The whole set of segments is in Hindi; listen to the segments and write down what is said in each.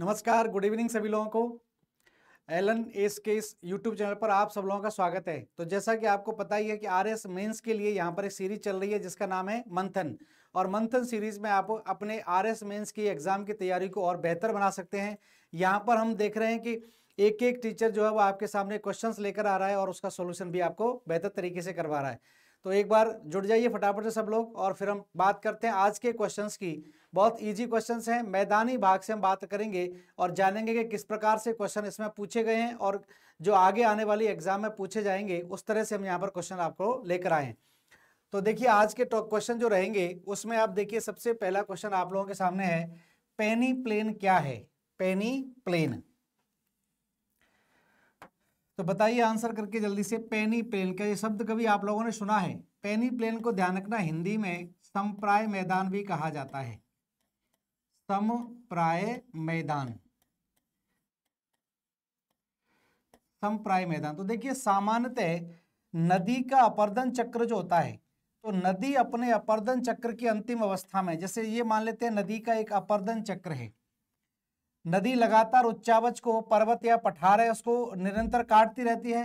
नमस्कार गुड इवनिंग सभी लोगों को एलन एस के इस यूट्यूब चैनल पर आप सब लोगों का स्वागत है तो जैसा कि आपको पता ही है कि आर एस मेन्स के लिए यहाँ पर एक सीरीज चल रही है जिसका नाम है मंथन और मंथन सीरीज में आप अपने आर एस मेन्स की एग्जाम की तैयारी को और बेहतर बना सकते हैं यहाँ पर हम देख रहे हैं कि एक एक टीचर जो है वो आपके सामने क्वेश्चन लेकर आ रहा है और उसका सोल्यूशन भी आपको बेहतर तरीके से करवा रहा है तो एक बार जुड़ जाइए फटाफट से सब लोग और फिर हम बात करते हैं आज के क्वेश्चंस की बहुत इजी क्वेश्चंस हैं मैदानी भाग से हम बात करेंगे और जानेंगे कि किस प्रकार से क्वेश्चन इसमें पूछे गए हैं और जो आगे आने वाली एग्जाम में पूछे जाएंगे उस तरह से हम यहाँ पर क्वेश्चन आपको लेकर आए तो देखिए आज के क्वेश्चन जो रहेंगे उसमें आप देखिए सबसे पहला क्वेश्चन आप लोगों के सामने है पेनी प्लेन क्या है पेनी प्लेन तो बताइए आंसर करके जल्दी से पेनी प्लेन का ये शब्द कभी आप लोगों ने सुना है पेनी प्लेन को ध्यान रखना हिंदी में संप्राय मैदान भी कहा जाता है समप्राय मैदान संप्राय मैदान तो देखिए सामान्यतः नदी का अपर्दन चक्र जो होता है तो नदी अपने अपर्दन चक्र की अंतिम अवस्था में जैसे ये मान लेते हैं नदी का एक अपर्दन चक्र है नदी लगातार उच्चावच को पर्वत या पठार है उसको निरंतर काटती रहती है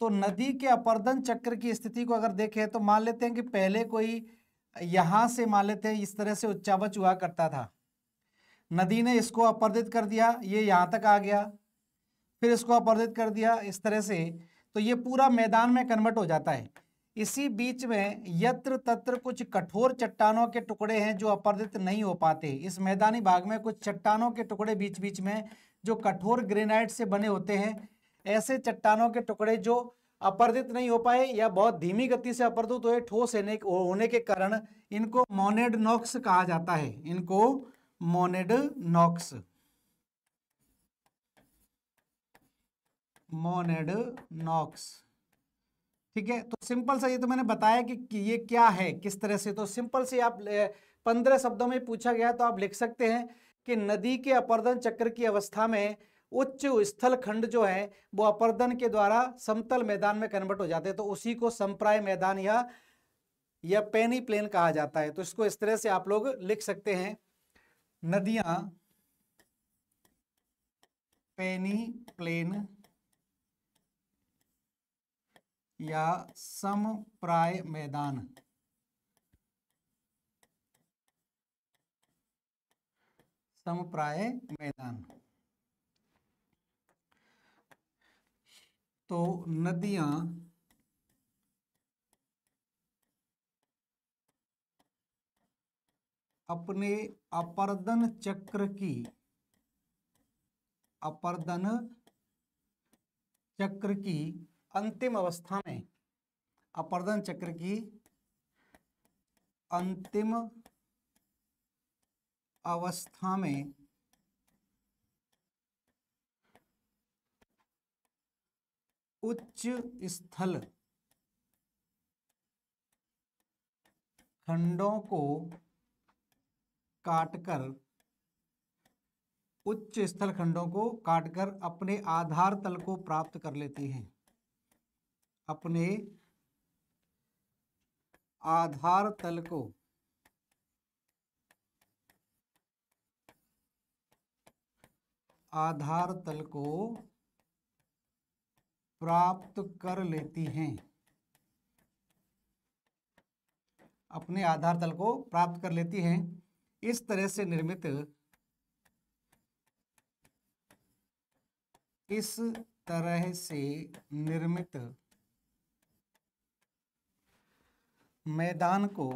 तो नदी के अपर्दन चक्र की स्थिति को अगर देखें तो मान लेते हैं कि पहले कोई यहाँ से मान लेते हैं इस तरह से उच्चावच हुआ करता था नदी ने इसको अपर्दित कर दिया ये यहाँ तक आ गया फिर इसको अपर्दित कर दिया इस तरह से तो ये पूरा मैदान में कन्वर्ट हो जाता है इसी बीच में यत्र तत्र कुछ कठोर चट्टानों के टुकड़े हैं जो अपर्दित नहीं हो पाते इस मैदानी भाग में कुछ चट्टानों के टुकड़े बीच बीच में जो कठोर ग्रेनाइट से बने होते हैं ऐसे चट्टानों के टुकड़े जो अपर्दित नहीं हो पाए या बहुत धीमी गति से अपर्दित हुए ठोस होने के कारण इनको मोनेड नॉक्स कहा जाता है इनको मोनेड नॉक्स मोनेड नॉक्स ठीक है तो सिंपल सा ये तो मैंने बताया कि ये क्या है किस तरह से तो सिंपल से आप पंद्रह शब्दों में पूछा गया तो आप लिख सकते हैं कि नदी के अपर्दन चक्र की अवस्था में उच्च स्थल खंड जो है वो अपर्दन के द्वारा समतल मैदान में कन्वर्ट हो जाते हैं तो उसी को संप्राय मैदान या या पेनी प्लेन कहा जाता है तो इसको इस तरह से आप लोग लिख सकते हैं नदियां पेनी प्लेन या समप्राय मैदान समप्राय मैदान तो नदियां अपने अपर्दन चक्र की अपर्दन चक्र की अंतिम अवस्था में अपर्दन चक्र की अंतिम अवस्था में उच्च स्थल खंडों को काटकर उच्च स्थल खंडों को काटकर अपने आधार तल को प्राप्त कर लेती हैं अपने आधार तल को आधार तल को प्राप्त कर लेती हैं अपने आधार तल को प्राप्त कर लेती हैं इस तरह से निर्मित इस तरह से निर्मित मैदान को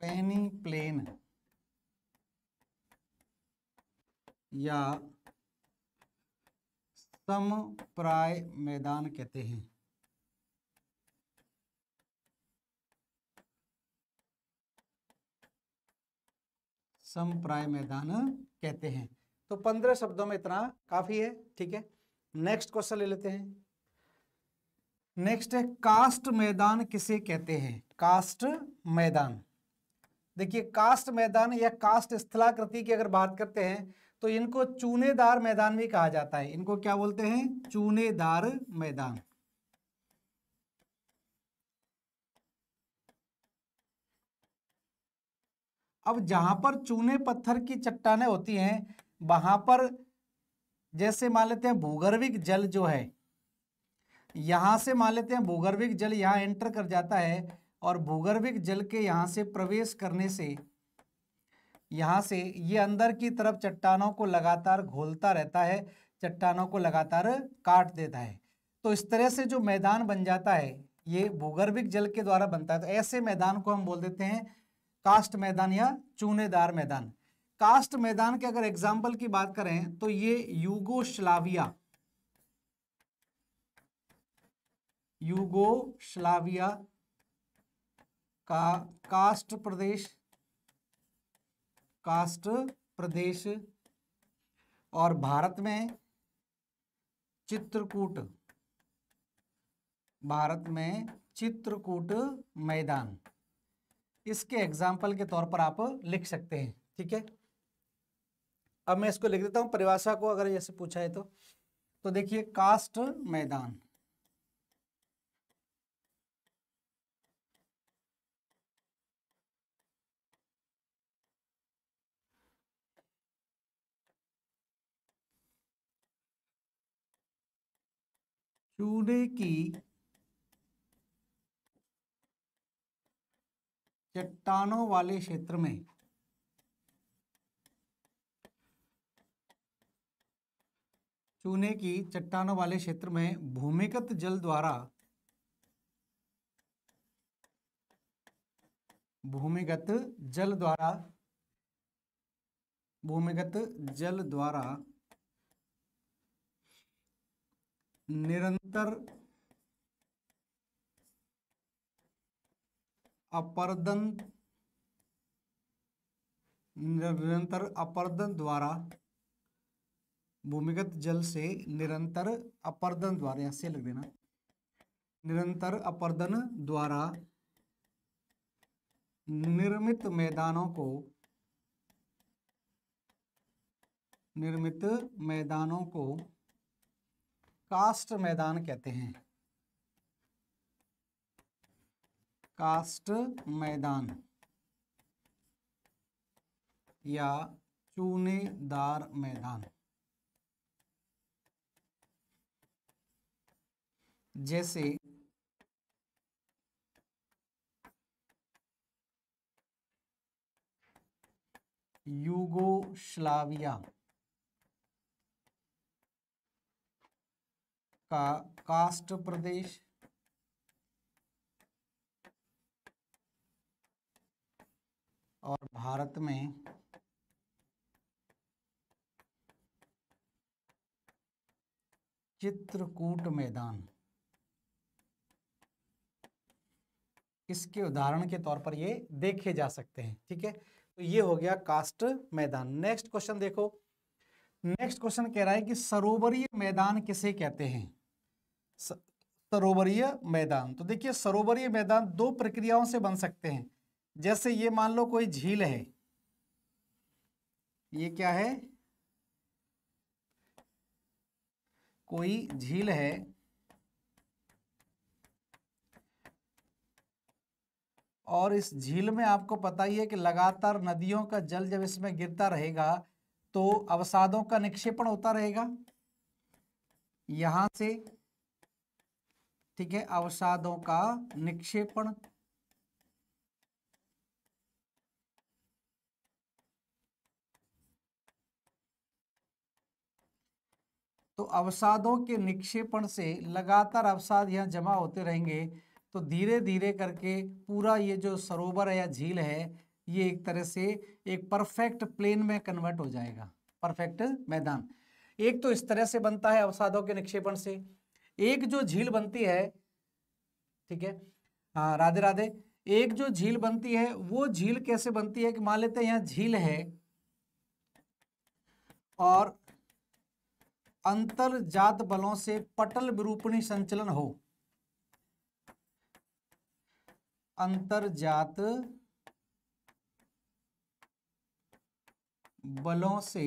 पैनी प्लेन या समप्राय मैदान कहते हैं समप्राय मैदान कहते हैं तो पंद्रह शब्दों में इतना काफी है ठीक है नेक्स्ट क्वेश्चन ले लेते हैं नेक्स्ट है कास्ट मैदान किसे कहते हैं कास्ट मैदान देखिए कास्ट मैदान या कास्ट स्थलाकृति की अगर बात करते हैं तो इनको चूनेदार मैदान भी कहा जाता है इनको क्या बोलते हैं चूनेदार मैदान अब जहां पर चूने पत्थर की चट्टाने होती हैं वहां पर जैसे मान लेते हैं भूगर्भिक जल जो है यहां से मान लेते हैं भूगर्भिक जल यहाँ एंटर कर जाता है और भूगर्भिक जल के यहाँ से प्रवेश करने से यहाँ से ये अंदर की तरफ चट्टानों को लगातार घोलता रहता है चट्टानों को लगातार काट देता है तो इस तरह से जो मैदान बन जाता है ये भूगर्भिक जल के द्वारा बनता है तो ऐसे मैदान को हम बोल देते हैं कास्ट मैदान या चूनेदार मैदान कास्ट मैदान के अगर एग्जाम्पल की बात करें तो ये यूगोस्लाविया यूगोस्लाविया का कास्ट प्रदेश कास्ट प्रदेश और भारत में चित्रकूट भारत में चित्रकूट मैदान इसके एग्जाम्पल के तौर पर आप लिख सकते हैं ठीक है अब मैं इसको लिख देता हूं परिभाषा को अगर जैसे पूछा है तो तो देखिए कास्ट मैदान चूने की चट्टानों वाले क्षेत्र में चूने की चट्टानों वाले क्षेत्र में भूमिगत जल द्वारा भूमिगत जल द्वारा भूमिगत जल द्वारा निरंतर अपर्दन निरंतर अपर्दन द्वारा भूमिगत जल से निरंतर अपर्दन द्वारा यहां से लिख देना निरंतर अपर्दन द्वारा निर्मित मैदानों को निर्मित मैदानों को कास्ट मैदान कहते हैं कास्ट मैदान या चूनेदार मैदान जैसे युगोश्लाविया का कास्ट प्रदेश और भारत में चित्रकूट मैदान किसके उदाहरण के तौर पर ये देखे जा सकते हैं ठीक है तो ये हो गया कास्ट मैदान नेक्स्ट क्वेश्चन देखो नेक्स्ट क्वेश्चन कह रहा है कि सरोवरीय मैदान किसे कहते हैं सरोवरीय मैदान तो देखिए सरोवरीय मैदान दो प्रक्रियाओं से बन सकते हैं जैसे ये मान लो कोई झील है ये क्या है कोई झील है और इस झील में आपको पता ही है कि लगातार नदियों का जल जब इसमें गिरता रहेगा तो अवसादों का निक्षेपण होता रहेगा यहां से ठीक है अवसादों का निक्षेपण तो अवसादों के निक्षेपण से लगातार अवसाद यहां जमा होते रहेंगे तो धीरे धीरे करके पूरा ये जो सरोवर है या झील है ये एक तरह से एक परफेक्ट प्लेन में कन्वर्ट हो जाएगा परफेक्ट मैदान एक तो इस तरह से बनता है अवसादों के निक्षेपण से एक जो झील बनती है ठीक है हाँ राधे राधे एक जो झील बनती है वो झील कैसे बनती है कि मान लेते हैं यहां झील है और अंतर जात बलों से पटल विरूपणी संचलन हो अंतर्जात बलों से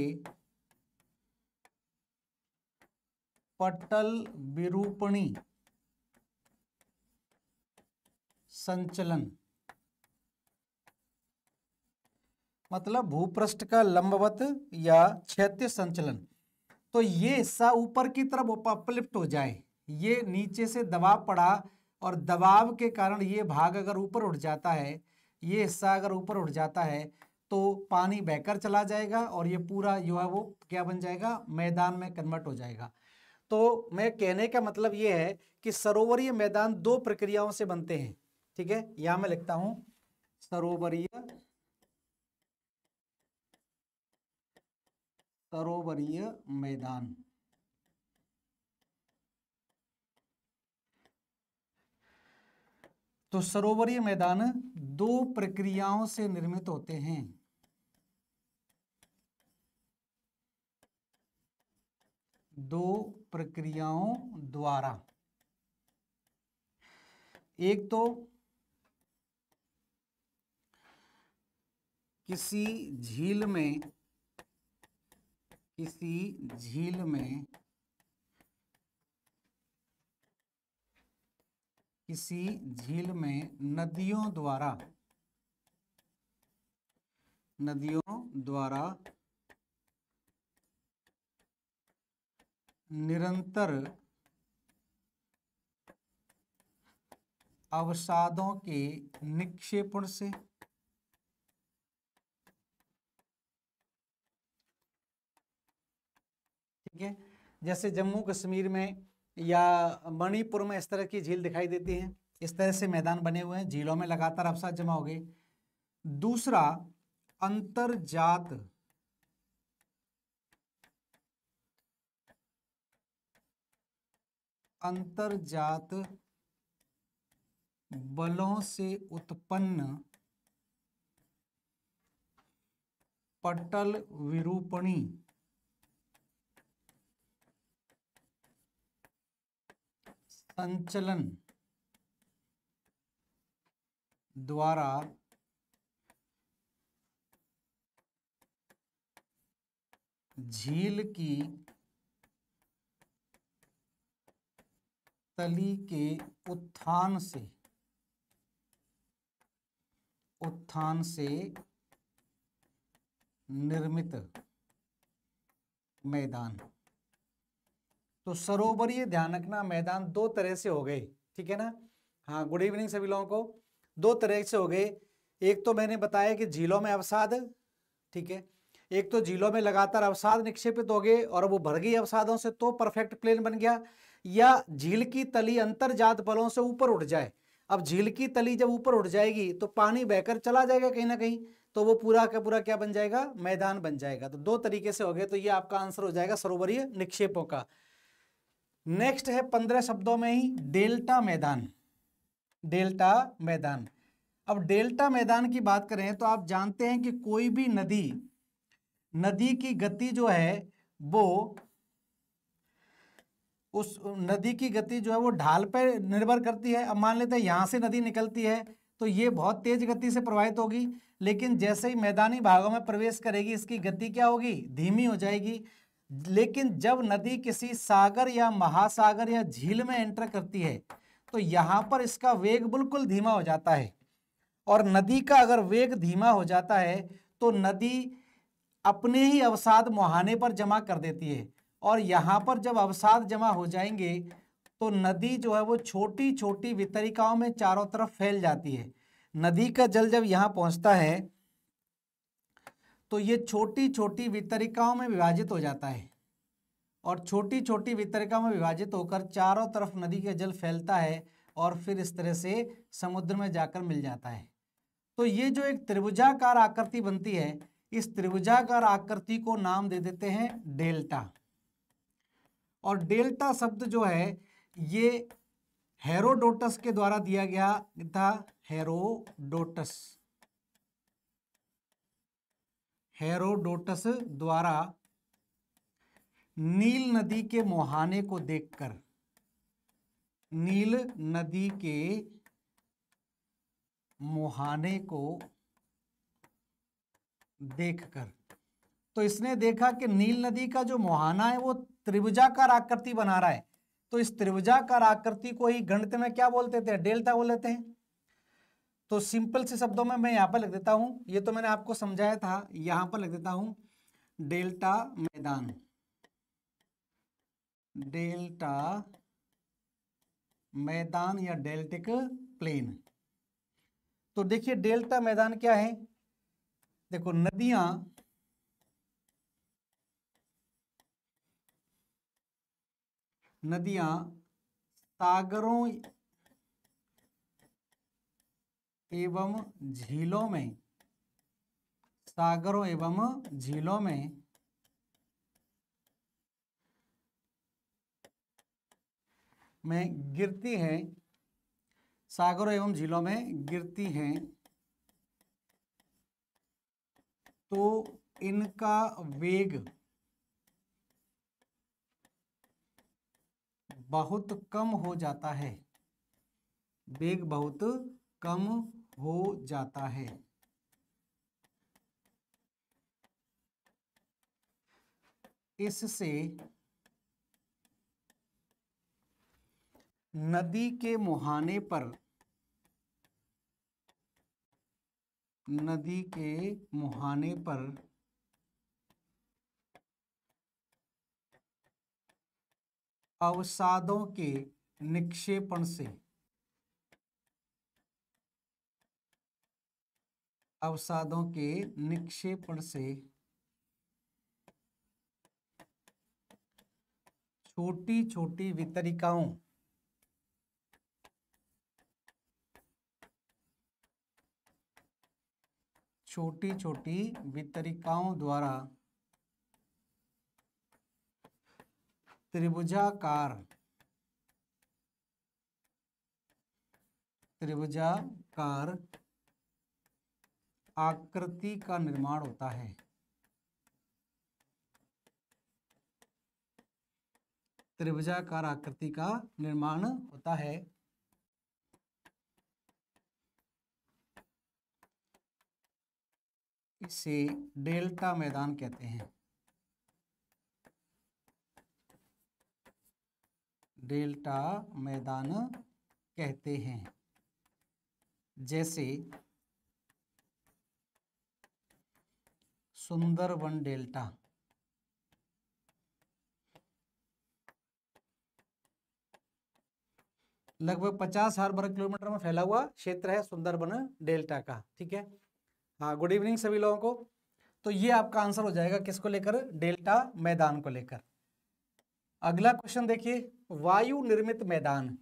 पटल विरूपणी संचलन मतलब भूपृष्ठ का लंबवत या क्षेत्र संचलन तो ये हिस्सा ऊपर की तरफ अपलिफ्ट हो जाए ये नीचे से दबाव पड़ा और दबाव के कारण ये भाग अगर ऊपर उठ जाता है ये हिस्सा अगर ऊपर उठ जाता है तो पानी बहकर चला जाएगा और ये पूरा जो है वो क्या बन जाएगा मैदान में कन्वर्ट हो जाएगा तो मैं कहने का मतलब ये है कि सरोवरीय मैदान दो प्रक्रियाओं से बनते हैं ठीक है यहां मैं लिखता हूं सरोवरीय सरोवरीय मैदान तो सरोवरीय मैदान दो प्रक्रियाओं से निर्मित होते हैं दो प्रक्रियाओं द्वारा एक तो किसी झील में किसी झील में किसी झील में नदियों द्वारा नदियों द्वारा निरंतर अवसादों के निक्षेपण से ठीक है जैसे जम्मू कश्मीर में या मणिपुर में इस तरह की झील दिखाई देती है इस तरह से मैदान बने हुए हैं झीलों में लगातार अवसाद जमा हो गए दूसरा अंतर जात बलों से उत्पन्न पटल विरूपणी संचलन द्वारा झील की तली के उत्थान से उत्थान से निर्मित मैदान तो सरोवरीय रखना मैदान दो तरह से हो गए ठीक है ना हाँ गुड इवनिंग सभी लोगों को दो तरह से हो गए एक तो मैंने बताया कि झीलों में अवसाद ठीक है एक तो झीलों में लगातार अवसाद निक्षेपित हो गए और वो भर गई अवसादों से तो परफेक्ट प्लेन बन गया या झील की तली जात बलों से ऊपर उठ जाए अब झील की तली जब ऊपर उठ जाएगी तो पानी बहकर चला जाएगा कहीं ना कहीं तो वो पूरा का पूरा क्या बन जाएगा मैदान बन जाएगा तो दो तरीके से हो गए तो ये आपका आंसर हो जाएगा सरोवरीय निक्षेपों का नेक्स्ट है पंद्रह शब्दों में ही डेल्टा मैदान डेल्टा मैदान अब डेल्टा मैदान की बात करें तो आप जानते हैं कि कोई भी नदी नदी की गति जो है वो उस नदी की गति जो है वो ढाल पर निर्भर करती है अब मान लेते हैं यहाँ से नदी निकलती है तो ये बहुत तेज गति से प्रवाहित होगी लेकिन जैसे ही मैदानी भागों में प्रवेश करेगी इसकी गति क्या होगी धीमी हो जाएगी लेकिन जब नदी किसी सागर या महासागर या झील में एंटर करती है तो यहाँ पर इसका वेग बिल्कुल धीमा हो जाता है और नदी का अगर वेग धीमा हो जाता है तो नदी अपने ही अवसाद मुहाने पर जमा कर देती है और यहाँ पर जब अवसाद जमा हो जाएंगे तो नदी जो है वो छोटी छोटी वितरिकाओं में चारों तरफ फैल जाती है नदी का जल जब यहाँ पहुँचता है तो ये छोटी छोटी वितरिकाओं में विभाजित हो जाता है और छोटी छोटी वितरिकाओं में विभाजित होकर चारों तरफ नदी का जल फैलता है और फिर इस तरह से समुद्र में जाकर मिल जाता है तो ये जो एक त्रिभुजाकार आकृति बनती है इस त्रिभुजाकार आकृति को नाम दे देते हैं डेल्टा और डेल्टा शब्द जो है ये हेरोडोटस के द्वारा दिया गया था हेरोडोटस हेरोडोटस द्वारा नील नदी के मुहाने को देखकर नील नदी के मुहाने को देखकर तो इसने देखा कि नील नदी का जो मुहाना है वो त्रिभुजाकार आकृति बना रहा है तो इस त्रिभुजाकार आकृति को ही गणित में क्या बोलते थे डेल्टा बोल हैं तो सिंपल से शब्दों में मैं यहाँ पर लिख देता हूँ ये तो मैंने आपको समझाया था यहाँ पर लिख देता हूँ डेल्टा मैदान डेल्टा मैदान या डेल्टिक प्लेन तो देखिए डेल्टा मैदान क्या है देखो नदियां नदियां सागरों एवं झीलों में सागरों एवं झीलों में में गिरती है सागरों एवं झीलों में गिरती है तो इनका वेग बहुत कम हो जाता है वेग बहुत कम हो जाता है इससे नदी के मुहाने पर नदी के मुहाने पर अवसादों के निक्षेपण से अवसादों के निक्षेपण से छोटी छोटी वितरिकाओं छोटी छोटी वितरिकाओं द्वारा त्रिभुजाकार त्रिभुजाकार आकृति का निर्माण होता है त्रिभुजाकार आकृति का निर्माण होता है इसे डेल्टा मैदान कहते हैं डेल्टा मैदान कहते हैं जैसे सुंदरवन डेल्टा लगभग पचास हजार वर्ग किलोमीटर में फैला हुआ क्षेत्र है सुंदरवन डेल्टा का ठीक है हाँ गुड इवनिंग सभी लोगों को तो ये आपका आंसर हो जाएगा किसको लेकर डेल्टा मैदान को लेकर अगला क्वेश्चन देखिए वायु निर्मित मैदान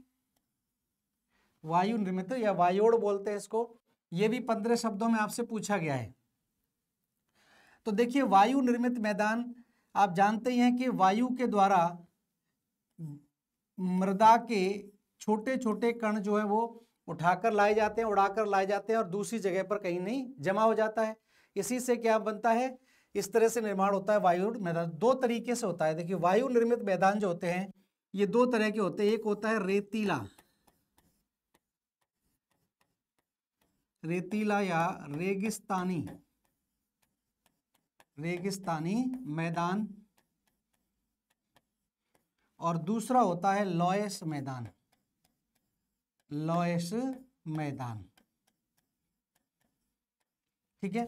वायु निर्मित या वायोड़ बोलते हैं इसको ये भी पंद्रह शब्दों में आपसे पूछा गया है तो देखिए वायु निर्मित मैदान आप जानते ही हैं कि वायु के द्वारा मृदा के छोटे छोटे कण जो है वो उठाकर लाए जाते हैं उड़ाकर लाए जाते हैं और दूसरी जगह पर कहीं नहीं जमा हो जाता है इसी से क्या बनता है इस तरह से निर्माण होता है वायु मैदान दो तरीके से होता है देखिए वायु निर्मित मैदान जो होते हैं ये दो तरह के होते हैं एक होता है रेतीला रेतीला या रेगिस्तानी रेगिस्तानी मैदान और दूसरा होता है लॉयस मैदान लॉयस मैदान ठीक है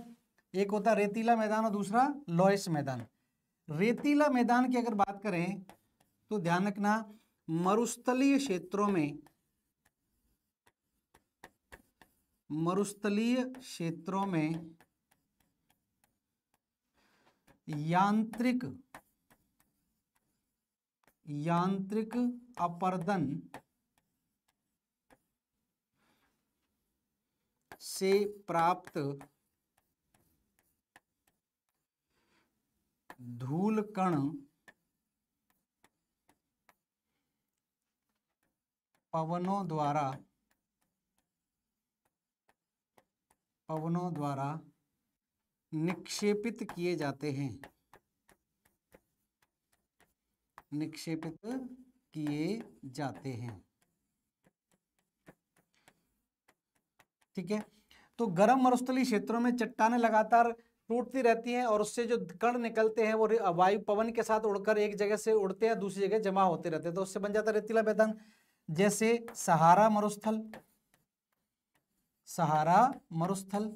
एक होता है रेतीला मैदान और दूसरा लॉयस मैदान रेतीला मैदान की अगर बात करें तो ध्यान रखना मरुस्थलीय क्षेत्रों में मरुस्थलीय क्षेत्रों में यांत्रिक यांत्रिक अपर्दन से प्राप्त धूल कण पवनों द्वारा पवनों द्वारा निक्षेपित किए जाते हैं निक्षेपित किए जाते हैं ठीक है तो गर्म मरुस्थली क्षेत्रों में चट्टाने लगातार टूटती रहती हैं और उससे जो कण निकलते हैं वो वायु पवन के साथ उड़कर एक जगह से उड़ते हैं दूसरी जगह जमा होते रहते हैं तो उससे बन जाता रेतीला मैदान जैसे सहारा मरुस्थल सहारा मरुस्थल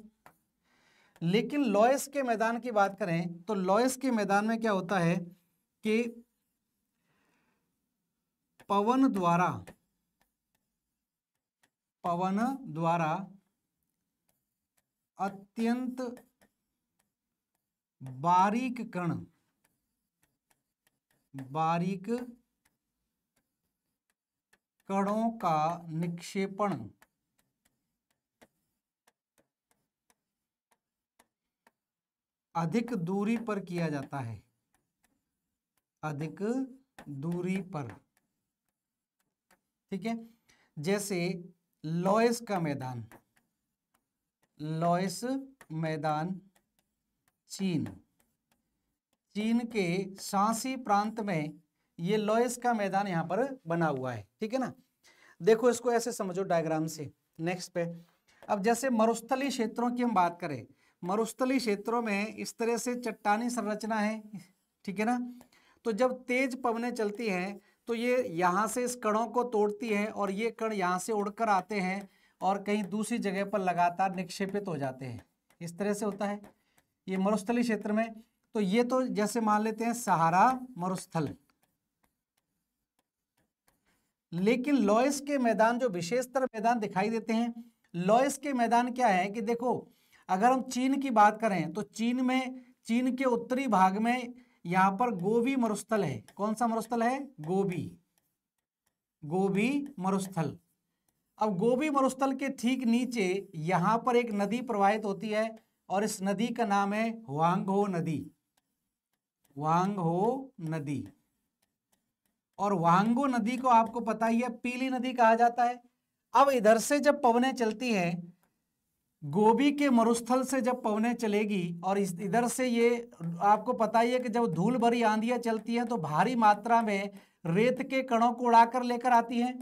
लेकिन लॉयस के मैदान की बात करें तो लॉयस के मैदान में क्या होता है कि पवन द्वारा पवन द्वारा अत्यंत बारीक कण बारीक कणों का निक्षेपण अधिक दूरी पर किया जाता है अधिक दूरी पर ठीक है जैसे लॉयस का मैदान लॉयस मैदान चीन चीन के सांसी प्रांत में ये लॉयस का मैदान यहां पर बना हुआ है ठीक है ना देखो इसको ऐसे समझो डायग्राम से नेक्स्ट पे अब जैसे मरुस्थली क्षेत्रों की हम बात करें मरुस्थली क्षेत्रों में इस तरह से चट्टानी संरचना है ठीक है ना तो जब तेज पवनें चलती हैं तो ये यहाँ से इस कणों को तोड़ती है और ये कण यहाँ से उड़कर आते हैं और कहीं दूसरी जगह पर लगातार निक्षेपित हो जाते हैं इस तरह से होता है ये मरुस्थली क्षेत्र में तो ये तो जैसे मान लेते हैं सहारा मरुस्थल लेकिन लॉयस के मैदान जो विशेषतर मैदान दिखाई देते हैं लॉयस के मैदान क्या है कि देखो अगर हम चीन की बात करें तो चीन में चीन के उत्तरी भाग में यहां पर गोभी मरुस्थल है कौन सा मरुस्थल है गोभी गोभी मरुस्थल अब गोभी मरुस्थल के ठीक नीचे यहां पर एक नदी प्रवाहित होती है और इस नदी का नाम है हो नदी हो नदी और वांगो नदी को आपको पता ही है पीली नदी कहा जाता है अब इधर से जब पवने चलती हैं गोभी के मरुस्थल से जब पवने चलेगी और इस इधर से ये आपको पता ही है कि जब धूल भरी आंधियाँ चलती हैं तो भारी मात्रा में रेत के कणों को उड़ाकर लेकर आती हैं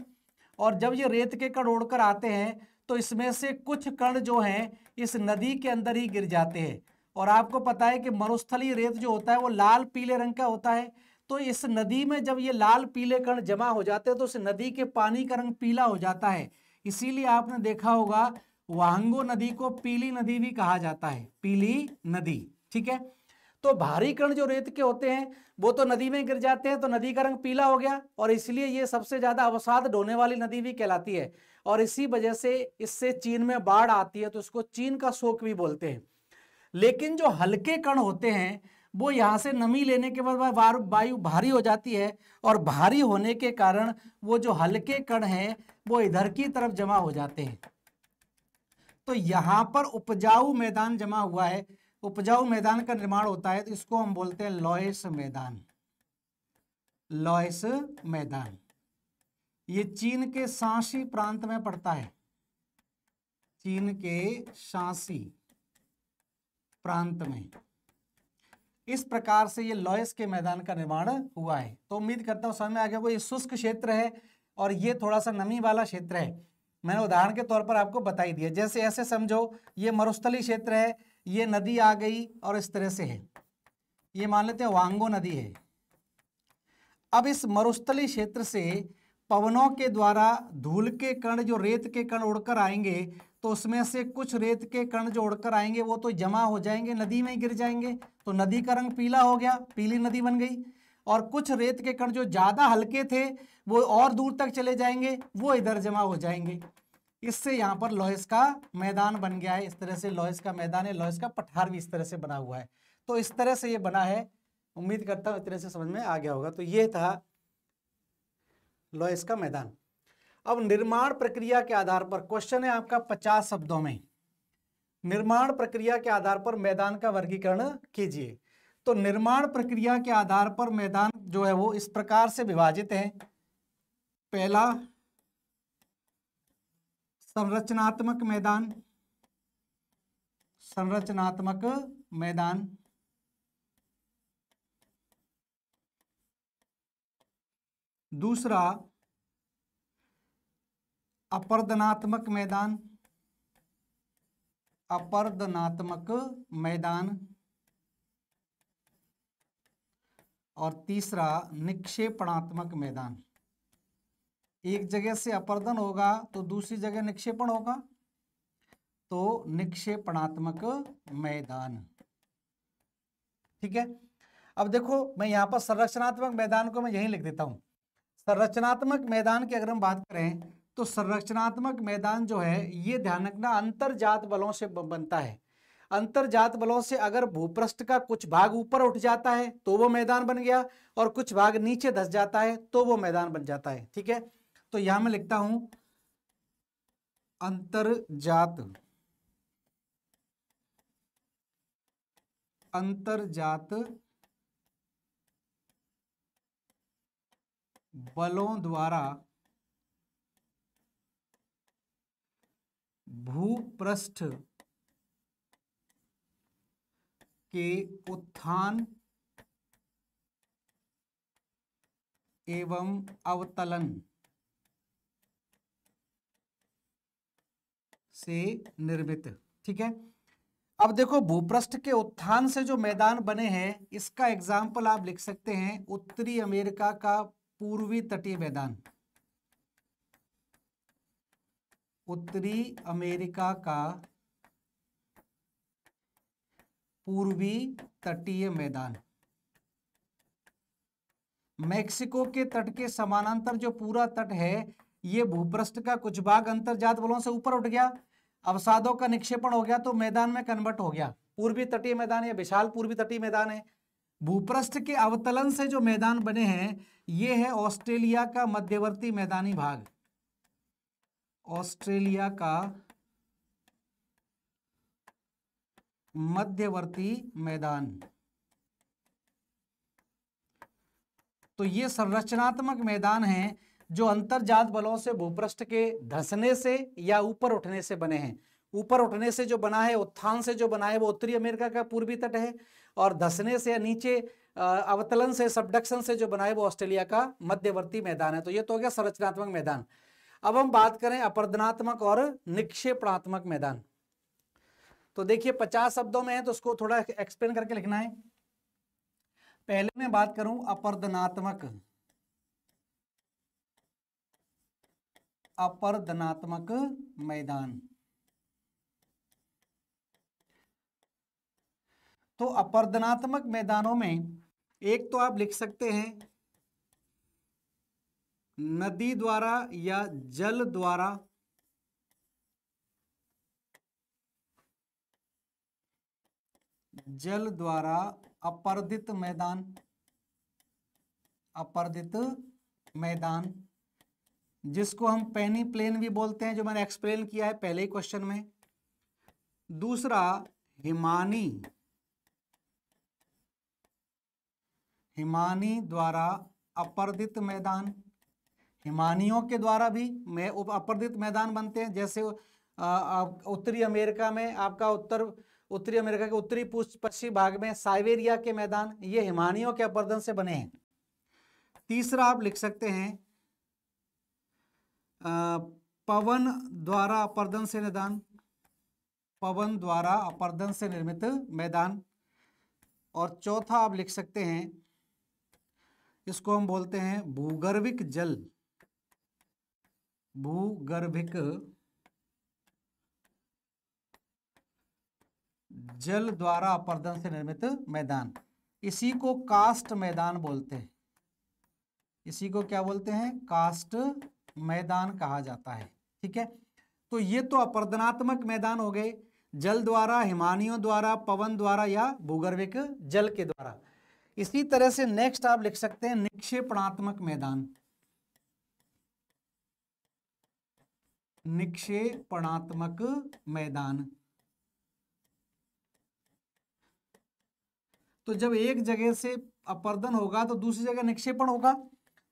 और जब ये रेत के कण उड़कर आते हैं तो इसमें से कुछ कण जो हैं इस नदी के अंदर ही गिर जाते हैं और आपको पता है कि मरुस्थली रेत जो होता है वो लाल पीले रंग का होता है तो इस नदी में जब ये लाल पीले कण जमा हो जाते हैं तो उस नदी के पानी का रंग पीला हो जाता है इसीलिए आपने देखा होगा वांगो नदी को पीली नदी भी कहा जाता है पीली नदी ठीक है तो भारी कण जो रेत के होते हैं वो तो नदी में गिर जाते हैं तो नदी का रंग पीला हो गया और इसलिए ये सबसे ज्यादा अवसाद ढोने वाली नदी भी कहलाती है और इसी वजह से इससे चीन में बाढ़ आती है तो इसको चीन का शोक भी बोलते हैं लेकिन जो हल्के कण होते हैं वो यहाँ से नमी लेने के बाद वायु भारी हो जाती है और भारी होने के कारण वो जो हल्के कण हैं वो इधर की तरफ जमा हो जाते हैं तो यहाँ पर उपजाऊ मैदान जमा हुआ है उपजाऊ मैदान का निर्माण होता है तो इसको हम बोलते हैं लॉयस मैदान लॉयस मैदान ये चीन के सांसी प्रांत में पड़ता है चीन के सांसी प्रांत में इस प्रकार से ये लॉयस के मैदान का निर्माण हुआ है तो उम्मीद करता हूं समय में आ गया ये शुष्क क्षेत्र है और ये थोड़ा सा नमी वाला क्षेत्र है मैंने हम्म। उदाहरण के तौर पर आपको बताई दिया जैसे ऐसे समझो ये मरुस्थली क्षेत्र है ये नदी आ गई और इस तरह से है ये मान लेते हैं वांगो नदी है अब इस मरुस्थली क्षेत्र से पवनों के द्वारा धूल के कण जो रेत के कण उड़कर आएंगे तो उसमें से कुछ रेत के कण जो उड़कर आएंगे वो तो जमा हो जाएंगे नदी में गिर जाएंगे तो नदी का रंग पीला हो गया पीली नदी बन गई और कुछ रेत के कण जो ज़्यादा हल्के थे वो और दूर तक चले जाएंगे वो इधर जमा हो जाएंगे इससे यहाँ पर लोहेस का मैदान बन गया है इस तरह से लोहेस का मैदान है लोहेस का पठार भी इस तरह से बना हुआ है तो इस तरह से ये बना है उम्मीद करता हूँ इस तरह से समझ में आ गया होगा तो ये था लोहेस का मैदान अब निर्माण प्रक्रिया के आधार पर क्वेश्चन है आपका पचास शब्दों में निर्माण प्रक्रिया के आधार पर मैदान का वर्गीकरण कीजिए तो निर्माण प्रक्रिया के आधार पर मैदान जो है वो इस प्रकार से विभाजित है पहला संरचनात्मक मैदान संरचनात्मक मैदान दूसरा अपर्दनात्मक मैदान अपर्दनात्मक मैदान और तीसरा निक्षेपणात्मक मैदान एक जगह से अपर्दन होगा तो दूसरी जगह निक्षेपण होगा तो निक्षेपणात्मक मैदान ठीक है अब देखो मैं यहां पर संरचनात्मक मैदान को मैं यहीं लिख देता हूं संरचनात्मक मैदान की अगर हम बात करें तो संरचनात्मक मैदान जो है ये ध्यान रखना जात बलों से बनता है अंतरजात बलों से अगर भूपृष्ठ का कुछ भाग ऊपर उठ जाता है तो वो मैदान बन गया और कुछ भाग नीचे धस जाता है तो वो मैदान बन जाता है ठीक है तो यहां मैं लिखता हूं अंतरजात अंतरजात बलों द्वारा भूपृष्ठ के उत्थान एवं अवतलन से निर्मित ठीक है अब देखो भूपृष्ठ के उत्थान से जो मैदान बने हैं इसका एग्जाम्पल आप लिख सकते हैं उत्तरी अमेरिका का पूर्वी तटीय मैदान उत्तरी अमेरिका का पूर्वी तटीय मैदान मेक्सिको के तट के समानांतर जो पूरा तट है यह भूपृष्ठ का कुछ भाग अंतर्जात बलों से ऊपर उठ गया अवसादों का निक्षेपण हो गया तो मैदान में कन्वर्ट हो गया पूर्वी तटीय मैदान या विशाल पूर्वी तटीय मैदान है भूपृष्ठ के अवतलन से जो मैदान बने हैं ये है ऑस्ट्रेलिया का मध्यवर्ती मैदानी भाग ऑस्ट्रेलिया का मध्यवर्ती मैदान तो ये संरचनात्मक मैदान हैं जो अंतरजात बलों से भूपृष्ठ के धसने से या ऊपर उठने से बने हैं ऊपर उठने से जो बना है उत्थान से जो बना है वो उत्तरी अमेरिका का पूर्वी तट है और धसने से या नीचे अवतलन से सबडक्शन से जो बना है वो ऑस्ट्रेलिया का मध्यवर्ती मैदान है तो ये तो हो गया संरचनात्मक मैदान अब हम बात करें अपर्दनात्मक और निक्षेपणात्मक मैदान तो देखिए पचास शब्दों में है तो उसको थोड़ा एक्सप्लेन करके लिखना है पहले मैं बात करूं अपर्दनात्मक अपर्दनात्मक मैदान तो अपर्दनात्मक मैदानों में एक तो आप लिख सकते हैं नदी द्वारा या जल द्वारा जल द्वारा अपर्दित मैदान अपर्दित मैदान जिसको हम पेनी प्लेन भी बोलते हैं जो मैंने एक्सप्लेन किया है पहले ही क्वेश्चन में दूसरा हिमानी हिमानी द्वारा अपर्दित मैदान हिमानियों के द्वारा भी मैं अपर्दित मैदान बनते हैं जैसे उत्तरी अमेरिका में आपका उत्तर उत्तरी अमेरिका के उत्तरी पश्चिम भाग में साइबेरिया के मैदान ये हिमानियों के अपर्दन से बने हैं तीसरा आप लिख सकते हैं पवन द्वारा अपर्दन से मैदान पवन द्वारा अपर्दन से निर्मित मैदान और चौथा आप लिख सकते हैं इसको हम बोलते हैं भूगर्भिक जल भूगर्भिक जल द्वारा अपर्दन से निर्मित मैदान इसी को कास्ट मैदान बोलते हैं इसी को क्या बोलते हैं कास्ट मैदान कहा जाता है ठीक है तो ये तो अपर्दनात्मक मैदान हो गए जल द्वारा हिमानियों द्वारा पवन द्वारा या भूगर्भिक जल के द्वारा इसी तरह से नेक्स्ट आप लिख सकते हैं निक्षेपणात्मक मैदान निक्षेपणात्मक मैदान तो जब एक जगह से अपर्दन होगा तो दूसरी जगह निक्षेपण होगा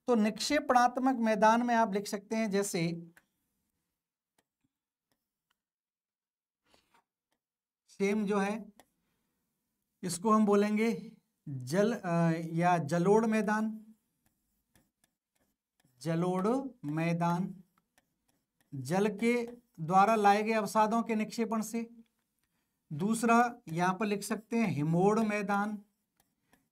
तो निक्षेपणात्मक मैदान में आप लिख सकते हैं जैसे सेम जो है इसको हम बोलेंगे जल या जलोड़ मैदान जलोड़ मैदान जल के द्वारा लाए गए अवसादों के निक्षेपण से दूसरा यहां पर लिख सकते हैं हिमोड़ मैदान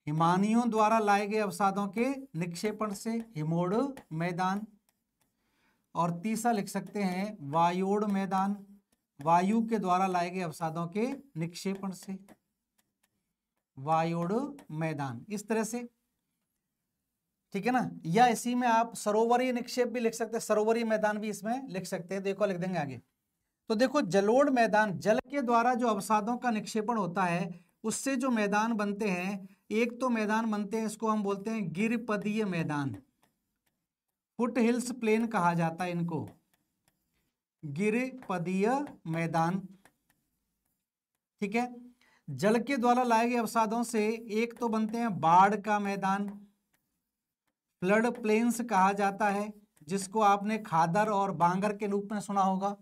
हिमानियों द्वारा लाए गए अवसादों के निक्षेपण से हिमोड़ मैदान और तीसरा लिख सकते हैं वायोड़ मैदान वायु के द्वारा लाए गए अवसादों के निक्षेपण से वायोड़ मैदान इस तरह से ठीक है ना या इसी में आप सरोवरी निक्षेप भी लिख सकते हैं सरोवरी मैदान भी इसमें लिख सकते हैं देखो लिख देंगे आगे तो देखो जलोड़ मैदान जल के द्वारा जो अवसादों का निक्षेपण होता है उससे जो मैदान बनते हैं एक तो मैदान बनते हैं इसको हम बोलते हैं गिरपदीय मैदान फुट हिल्स प्लेन कहा जाता है इनको गिरपदीय मैदान ठीक है जल के द्वारा लाए गए अवसादों से एक तो बनते हैं बाढ़ का मैदान फ्लड प्लेन्स कहा जाता है जिसको आपने खादर और बांगर के रूप में सुना होगा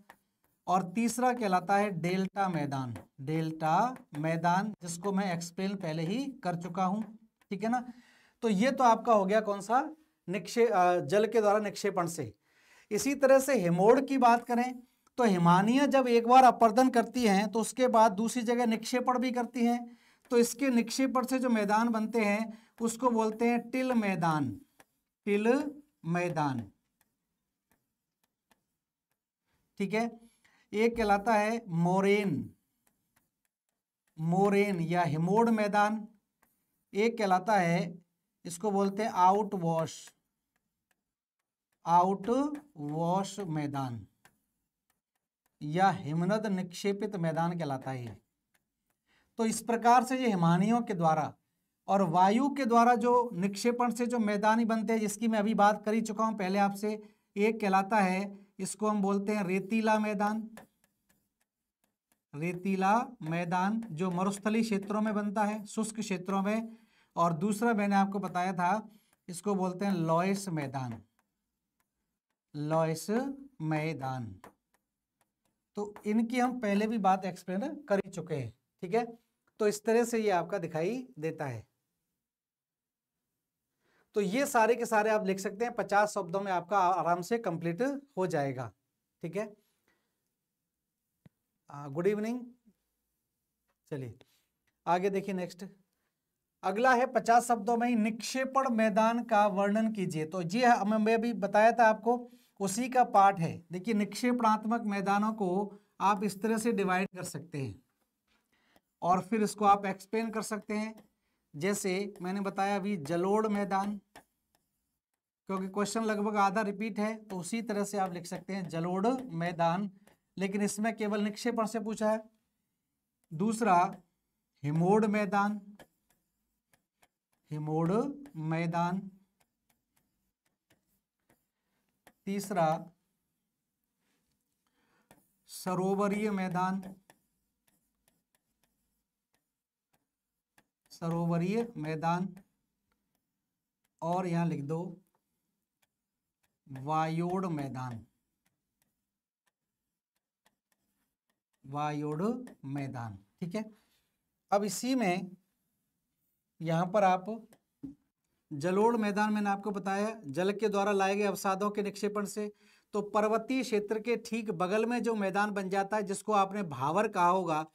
और तीसरा कहलाता है डेल्टा मैदान डेल्टा मैदान जिसको मैं एक्सप्लेन पहले ही कर चुका हूं ठीक है ना तो ये तो आपका हो गया कौन सा निक्षे जल के द्वारा निक्षेपण से इसी तरह से हिमोड़ की बात करें तो हिमानिया जब एक बार अपर्दन करती हैं तो उसके बाद दूसरी जगह निक्षेपण भी करती हैं तो इसके निक्षेपण से जो मैदान बनते हैं उसको बोलते हैं टिल मैदान टिल मैदान ठीक है एक कहलाता है मोरेन मोरेन या हिमोड मैदान एक कहलाता है इसको बोलते हैं आउट वॉश आउट वॉश मैदान या हिमनद निक्षेपित मैदान कहलाता है तो इस प्रकार से ये हिमानियों के द्वारा और वायु के द्वारा जो निक्षेपण से जो मैदानी बनते हैं जिसकी मैं अभी बात कर ही चुका हूं पहले आपसे एक कहलाता है इसको हम बोलते हैं रेतीला मैदान रेतीला मैदान जो मरुस्थली क्षेत्रों में बनता है शुष्क क्षेत्रों में और दूसरा मैंने आपको बताया था इसको बोलते हैं लॉयस मैदान लॉयस मैदान तो इनकी हम पहले भी बात एक्सप्लेन कर ही चुके हैं ठीक है तो इस तरह से ये आपका दिखाई देता है तो ये सारे के सारे आप लिख सकते हैं पचास शब्दों में आपका आराम से कंप्लीट हो जाएगा ठीक है गुड इवनिंग चलिए आगे देखिए नेक्स्ट अगला है पचास शब्दों में निक्षेपण मैदान का वर्णन कीजिए तो ये हाँ, मैं अभी बताया था आपको उसी का पार्ट है देखिए निक्षेपणात्मक मैदानों को आप इस तरह से डिवाइड कर सकते हैं और फिर इसको आप एक्सप्लेन कर सकते हैं जैसे मैंने बताया अभी जलोड़ मैदान क्योंकि क्वेश्चन लगभग आधा रिपीट है तो उसी तरह से आप लिख सकते हैं जलोड़ मैदान लेकिन इसमें केवल निक्षेपण से पूछा है दूसरा हिमोड़ मैदान हिमोड़ मैदान तीसरा सरोवरीय मैदान सरोवरीय मैदान और यहां लिख दो वायोड मैदान वायोड मैदान ठीक है अब इसी में यहां पर आप जलोड़ मैदान मैंने आपको बताया जल के द्वारा लाए गए अवसादों के निक्षेपण से तो पर्वतीय क्षेत्र के ठीक बगल में जो मैदान बन जाता है जिसको आपने भावर कहा होगा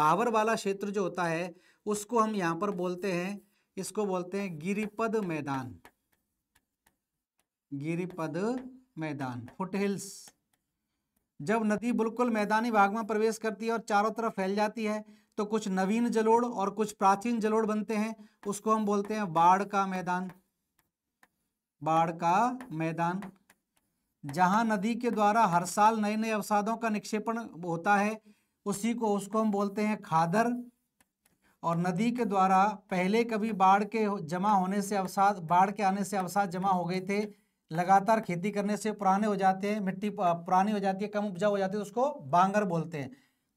भावर वाला क्षेत्र जो होता है उसको हम यहां पर बोलते हैं इसको बोलते हैं गिरिपद मैदान गिरिपद मैदान फुटहिल्स जब नदी बिल्कुल मैदानी भाग में प्रवेश करती है और चारों तरफ फैल जाती है तो कुछ नवीन जलोड़ और कुछ प्राचीन जलोड़ बनते हैं उसको हम बोलते हैं बाढ़ का मैदान बाढ़ का मैदान जहां नदी के द्वारा हर साल नए नए अवसादों का निक्षेपण होता है उसी को उसको हम बोलते हैं खादर और नदी के द्वारा पहले कभी बाढ़ के जमा होने से अवसाद बाढ़ के आने से अवसाद जमा हो गए थे लगातार खेती करने से पुराने हो जाते हैं मिट्टी पुरानी हो जाती है कम उपजाऊ हो जाती है तो उसको बांगर बोलते हैं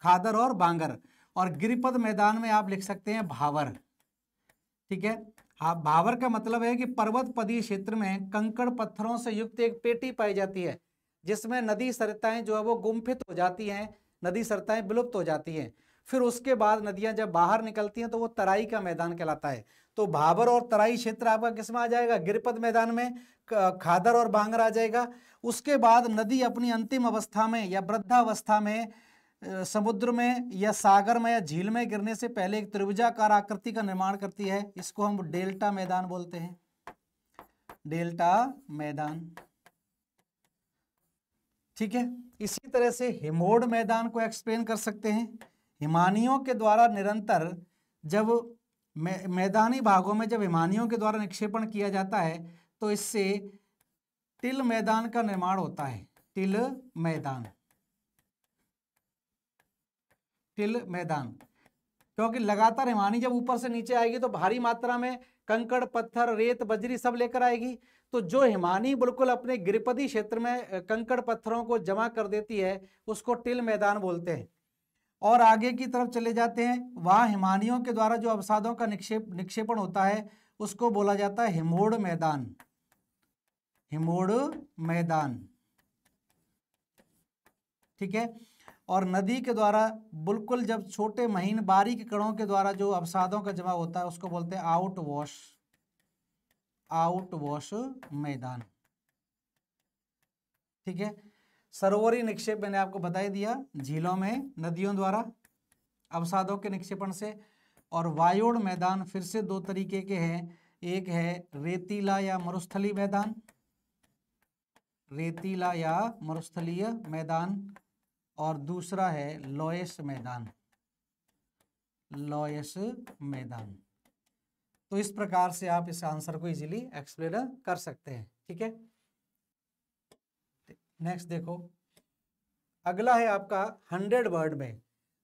खादर और बांगर और गिरिपद मैदान में आप लिख सकते हैं भावर ठीक है हाँ भावर का मतलब है कि पर्वत पदी क्षेत्र में कंकड़ पत्थरों से युक्त एक पेटी पाई जाती है जिसमें नदी सरताएं जो है वो गुम्फित हो जाती हैं नदी सरताएं विलुप्त हो जाती हैं फिर उसके बाद नदियां जब बाहर निकलती हैं तो वो तराई का मैदान कहलाता है तो भाबर और तराई क्षेत्र आपका किस में आ जाएगा गिरपद मैदान में खादर और बांगर आ जाएगा उसके बाद नदी अपनी अंतिम अवस्था में या वृद्धावस्था में समुद्र में या सागर में या झील में गिरने से पहले एक त्रिभुजाकार आकृति का निर्माण करती है इसको हम डेल्टा मैदान बोलते हैं डेल्टा मैदान ठीक है इसी तरह से हिमोड मैदान को एक्सप्लेन कर सकते हैं हिमानियों के द्वारा निरंतर जब मैदानी भागों में जब हिमानियों के द्वारा निक्षेपण किया जाता है तो इससे टिल मैदान का निर्माण होता है टिल मैदान टिल मैदान क्योंकि लगातार हिमानी जब ऊपर से नीचे आएगी तो भारी मात्रा में कंकड़ पत्थर रेत बजरी सब लेकर आएगी तो जो हिमानी बिल्कुल अपने गिरपदी क्षेत्र में कंकड़ पत्थरों को जमा कर देती है उसको टिल मैदान बोलते हैं और आगे की तरफ चले जाते हैं वहाँ हिमानियों के द्वारा जो अवसादों का निक्षेप निक्षेपण होता है उसको बोला जाता है हिमोड़ मैदान हिमोड़ मैदान ठीक है और नदी के द्वारा बिल्कुल जब छोटे महीन बारीक कणों के द्वारा जो अवसादों का जमा होता है उसको बोलते हैं आउट वॉश आउट वॉश मैदान ठीक है सरोवरी निक्षेप मैंने आपको बताई दिया झीलों में नदियों द्वारा अवसादों के निक्षेपण से और वायोड़ मैदान फिर से दो तरीके के हैं एक है रेतीला या मरुस्थली मैदान रेतीला या मरुस्थलीय मैदान और दूसरा है लोयस मैदान लोयस मैदान तो इस प्रकार से आप इस आंसर को इजीली एक्सप्लेन कर सकते हैं ठीक है नेक्स्ट देखो अगला है आपका हंड्रेड वर्ड में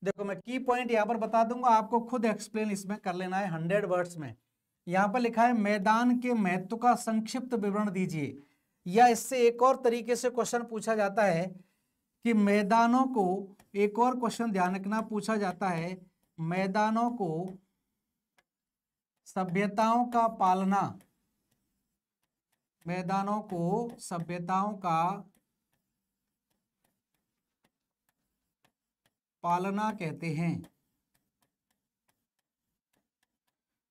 देखो मैं की पॉइंट यहाँ पर बता दूंगा आपको खुद एक्सप्लेन इसमें कर लेना है हंड्रेड वर्ड्स में यहाँ पर लिखा है मैदान के महत्व का संक्षिप्त विवरण दीजिए या इससे एक और तरीके से क्वेश्चन पूछा जाता है कि मैदानों को एक और क्वेश्चन ध्यान रखना पूछा जाता है मैदानों को सभ्यताओं का पालना मैदानों को सभ्यताओं का पालना कहते हैं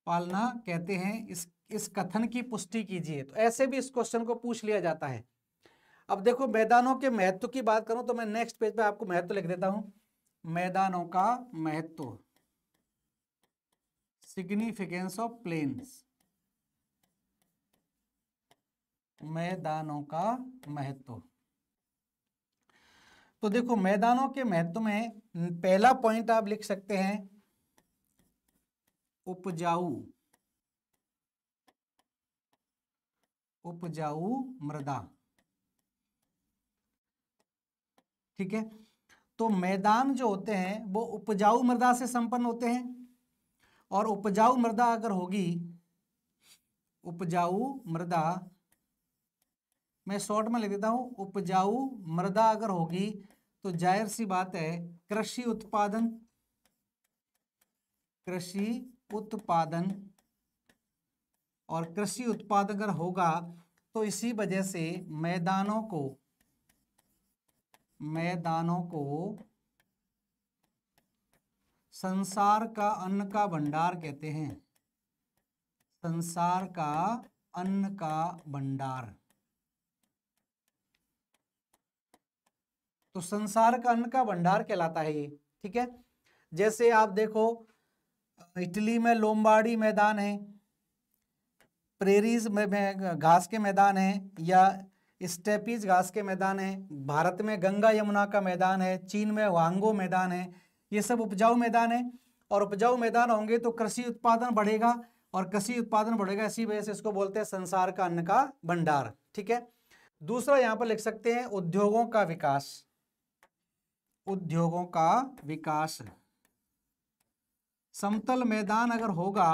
पालना कहते हैं इस इस कथन की पुष्टि कीजिए तो ऐसे भी इस क्वेश्चन को पूछ लिया जाता है अब देखो मैदानों के महत्व की बात करूं तो मैं नेक्स्ट पेज पे आपको महत्व लिख देता हूं मैदानों का महत्व सिग्निफिकेंस ऑफ प्लेन्स मैदानों का महत्व तो देखो मैदानों के महत्व में पहला पॉइंट आप लिख सकते हैं उपजाऊ उपजाऊ मृदा ठीक है तो मैदान जो होते हैं वो उपजाऊ मृदा से संपन्न होते हैं और उपजाऊ मृदा अगर होगी उपजाऊ मृदा मैं शॉर्ट में लिख देता हूँ उपजाऊ मृदा अगर होगी तो जाहिर सी बात है कृषि उत्पादन कृषि उत्पादन और कृषि उत्पाद अगर होगा तो इसी वजह से मैदानों को मैदानों को संसार का अन्न का भंडार कहते हैं संसार का अन्न का भंडार तो संसार का अन्न का भंडार कहलाता है ये ठीक है जैसे आप देखो इटली में लोम्बाड़ी मैदान है प्रेरीज में घास के मैदान है या स्टेपीज घास के मैदान है भारत में गंगा यमुना का मैदान है चीन में वांगो मैदान है ये सब उपजाऊ मैदान है और उपजाऊ मैदान होंगे तो कृषि उत्पादन बढ़ेगा और कृषि उत्पादन बढ़ेगा इसी वजह से इसको बोलते हैं संसार का अन्न का भंडार ठीक है दूसरा यहाँ पर लिख सकते हैं उद्योगों का विकास उद्योगों का विकास समतल मैदान अगर होगा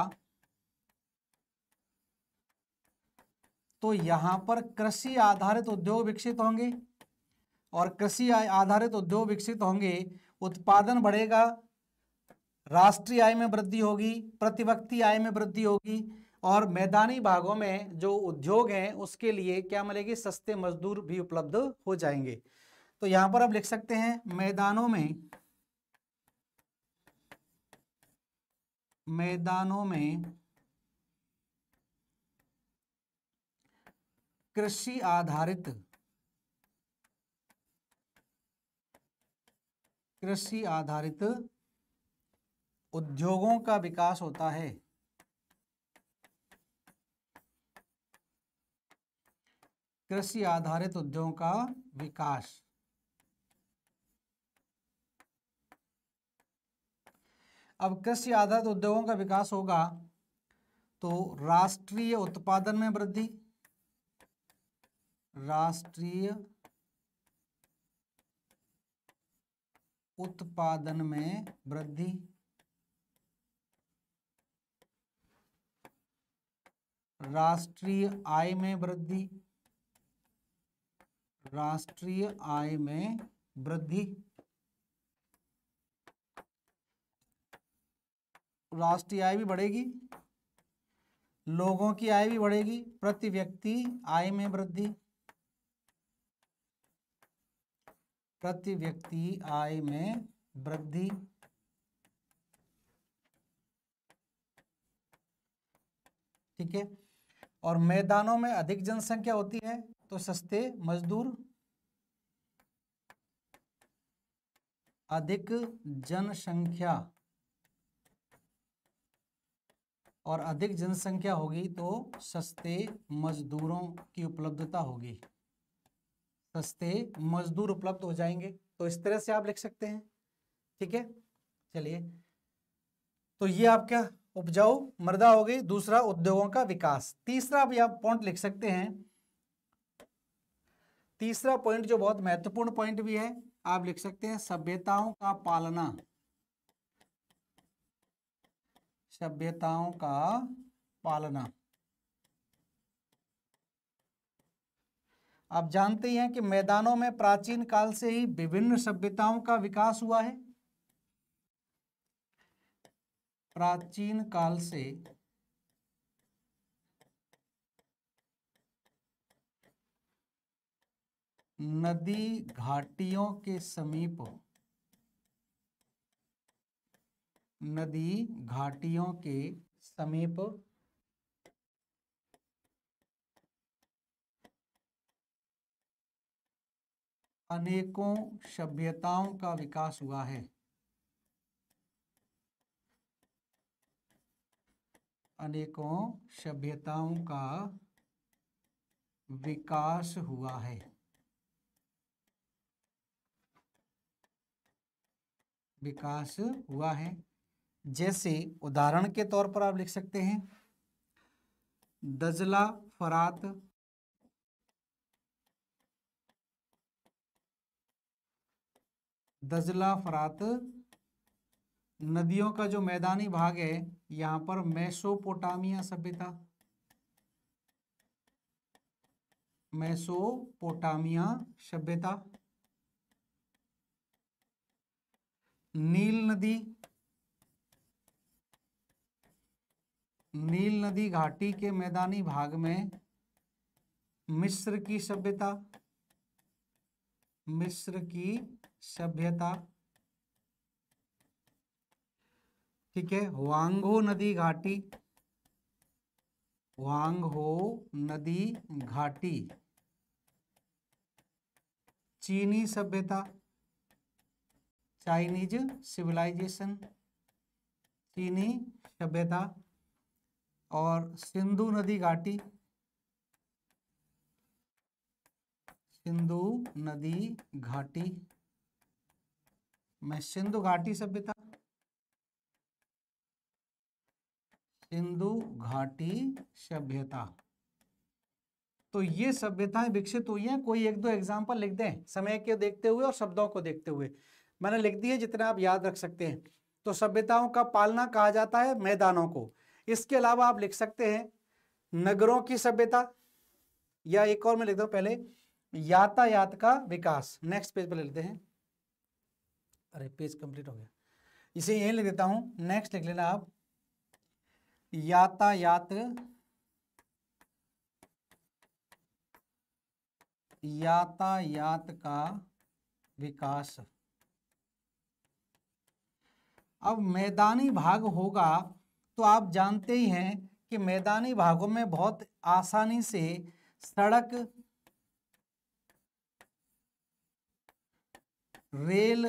तो यहां पर कृषि आधारित उद्योग विकसित होंगे और कृषि आधारित उद्योग विकसित होंगे उत्पादन बढ़ेगा राष्ट्रीय आय में वृद्धि होगी व्यक्ति आय में वृद्धि होगी और मैदानी भागों में जो उद्योग हैं उसके लिए क्या मिलेगी सस्ते मजदूर भी उपलब्ध हो जाएंगे तो यहां पर आप लिख सकते हैं मैदानों में मैदानों में कृषि आधारित कृषि आधारित उद्योगों का विकास होता है कृषि आधारित उद्योगों का विकास अब कृषि आधारित उद्योगों का विकास होगा तो राष्ट्रीय उत्पादन में वृद्धि राष्ट्रीय उत्पादन में वृद्धि राष्ट्रीय आय में वृद्धि राष्ट्रीय आय में वृद्धि राष्ट्रीय आय भी बढ़ेगी लोगों की आय भी बढ़ेगी प्रति व्यक्ति आय में वृद्धि प्रति व्यक्ति आय में वृद्धि ठीक है और मैदानों में अधिक जनसंख्या होती है तो सस्ते मजदूर अधिक जनसंख्या और अधिक जनसंख्या होगी तो सस्ते मजदूरों की उपलब्धता होगी सस्ते मजदूर उपलब्ध हो जाएंगे तो इस तरह से आप लिख सकते हैं ठीक है चलिए तो ये आपका उपजाऊ मृदा हो गई दूसरा उद्योगों का विकास तीसरा भी आप पॉइंट लिख सकते हैं तीसरा पॉइंट जो बहुत महत्वपूर्ण पॉइंट भी है आप लिख सकते हैं सभ्यताओं का पालना सभ्यताओं का पालना आप जानते हैं कि मैदानों में प्राचीन काल से ही विभिन्न सभ्यताओं का विकास हुआ है प्राचीन काल से नदी घाटियों के समीप नदी घाटियों के समीप अनेकों सभ्यताओं का विकास हुआ है अनेकों सभ्यताओं का विकास हुआ है विकास हुआ है जैसे उदाहरण के तौर पर आप लिख सकते हैं दजला फरात दजला फरात नदियों का जो मैदानी भाग है यहां पर मैसोपोटामिया सभ्यता मैसोपोटामिया सभ्यता नील नदी नील नदी घाटी के मैदानी भाग में मिस्र की सभ्यता मिस्र की सभ्यता ठीक है वांगो नदी घाटी वांगहो नदी घाटी चीनी सभ्यता चाइनीज सिविलाइजेशन चीनी सभ्यता और सिंधु नदी घाटी सिंधु नदी घाटी में सिंधु घाटी सभ्यता सिंधु घाटी सभ्यता तो ये सभ्यताएं विकसित हुई हैं कोई एक दो एग्जाम्पल लिख दें समय के देखते हुए और शब्दों को देखते हुए मैंने लिख दिए जितना आप याद रख सकते हैं तो सभ्यताओं का पालना कहा जाता है मैदानों को इसके अलावा आप लिख सकते हैं नगरों की सभ्यता या एक और मैं लिखता हूं पहले यातायात का विकास नेक्स्ट पेज पर ले लेते हैं अरे पेज कंप्लीट हो गया इसे यही लिख देता हूं नेक्स्ट लिख लेना आप यातायात यातायात का विकास अब मैदानी भाग होगा तो आप जानते ही हैं कि मैदानी भागों में बहुत आसानी से सड़क रेल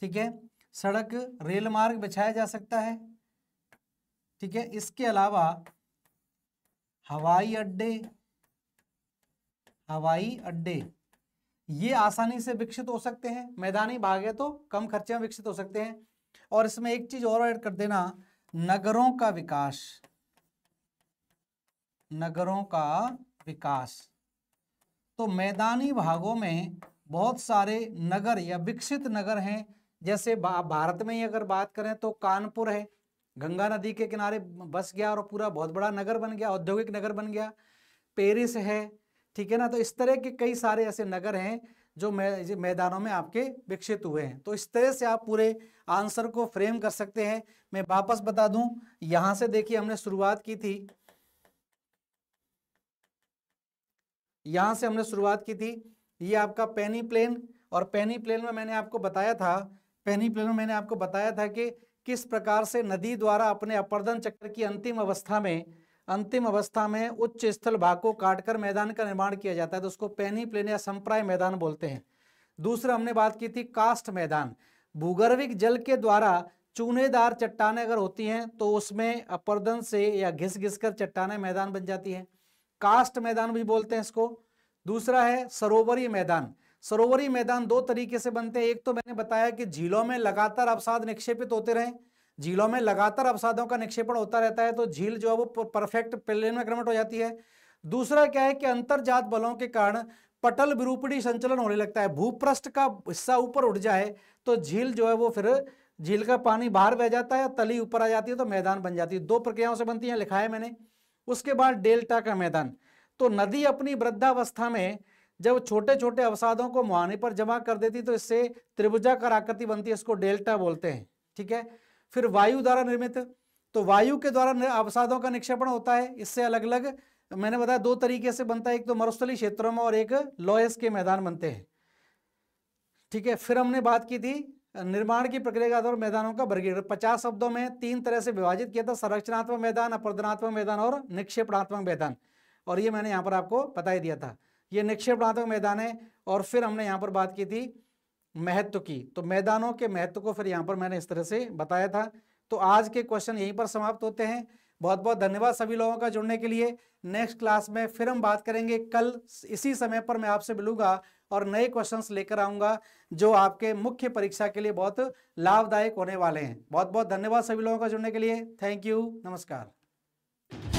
ठीक है सड़क रेल मार्ग बिछाया जा सकता है ठीक है इसके अलावा हवाई अड्डे हवाई अड्डे ये आसानी से विकसित हो सकते हैं मैदानी भाग है तो कम खर्चे में विकसित हो सकते हैं और इसमें एक चीज और ऐड कर देना नगरों का विकास नगरों का विकास तो मैदानी भागों में बहुत सारे नगर या विकसित नगर हैं जैसे भारत में ही अगर बात करें तो कानपुर है गंगा नदी के किनारे बस गया और पूरा बहुत बड़ा नगर बन गया औद्योगिक नगर बन गया पेरिस है ठीक है ना तो इस तरह के कई सारे ऐसे नगर हैं जो मैदानों में आपके विकसित हुए हैं तो इस तरह से आप पूरे आंसर को फ्रेम कर सकते हैं मैं वापस बता दूं यहां से देखिए हमने शुरुआत की थी यहां से हमने शुरुआत की थी ये आपका पेनी प्लेन और पेनी प्लेन में मैंने आपको बताया था पेनी प्लेन में मैंने आपको बताया था कि किस प्रकार से नदी द्वारा अपने अपर्दन चक्र की अंतिम अवस्था में अंतिम अवस्था में उच्च स्थल भाग को काटकर मैदान का निर्माण किया जाता है तो उसको पैनी प्लेन या संप्राय मैदान बोलते हैं दूसरा हमने बात की थी कास्ट मैदान भूगर्भिक जल के द्वारा चूनेदार चट्टाने अगर होती हैं तो उसमें अपर्दन से या घिस घिस कर चट्टाने मैदान बन जाती है कास्ट मैदान भी बोलते हैं इसको दूसरा है सरोवरी मैदान सरोवरी मैदान दो तरीके से बनते हैं एक तो मैंने बताया कि झीलों में लगातार अवसाद निक्षेपित होते रहें झीलों में लगातार अवसादों का निक्षेपण होता रहता है तो झील जो है वो परफेक्ट प्लेन में क्रमट हो जाती है दूसरा क्या है कि अंतर्जात बलों के कारण पटल विरूपणी संचलन होने लगता है भूप्रष्ट का हिस्सा ऊपर उठ जाए तो झील जो है वो फिर झील का पानी बाहर बह जाता है तली ऊपर आ जाती है तो मैदान बन जाती है दो प्रक्रियाओं से बनती है लिखा है मैंने उसके बाद डेल्टा का मैदान तो नदी अपनी वृद्धावस्था में जब छोटे छोटे अवसादों को मुहाने पर जमा कर देती तो इससे कर आकृति बनती है इसको डेल्टा बोलते हैं ठीक है फिर वायु द्वारा निर्मित तो वायु के द्वारा अवसादों का निक्षेपण होता है इससे अलग अलग मैंने बताया दो तरीके से बनता है एक तो मरुस्थली क्षेत्रों में और एक लॉयस के मैदान बनते हैं ठीक है फिर हमने बात की थी निर्माण की प्रक्रिया के आधार मैदानों का वर्गीकरण पचास शब्दों में तीन तरह से विभाजित किया था संरक्षणात्मक मैदान अपर्दनात्मक मैदान और निक्षेपणात्मक मैदान और ये मैंने यहाँ पर आपको बता ही दिया था ये निक्षेपणात्मक मैदान है और फिर हमने यहाँ पर बात की थी महत्व की तो मैदानों के महत्व को फिर यहाँ पर मैंने इस तरह से बताया था तो आज के क्वेश्चन यहीं पर समाप्त होते हैं बहुत बहुत धन्यवाद सभी लोगों का जुड़ने के लिए नेक्स्ट क्लास में फिर हम बात करेंगे कल इसी समय पर मैं आपसे मिलूंगा और नए क्वेश्चंस लेकर आऊंगा जो आपके मुख्य परीक्षा के लिए बहुत लाभदायक होने वाले हैं बहुत बहुत धन्यवाद सभी लोगों का जुड़ने के लिए थैंक यू नमस्कार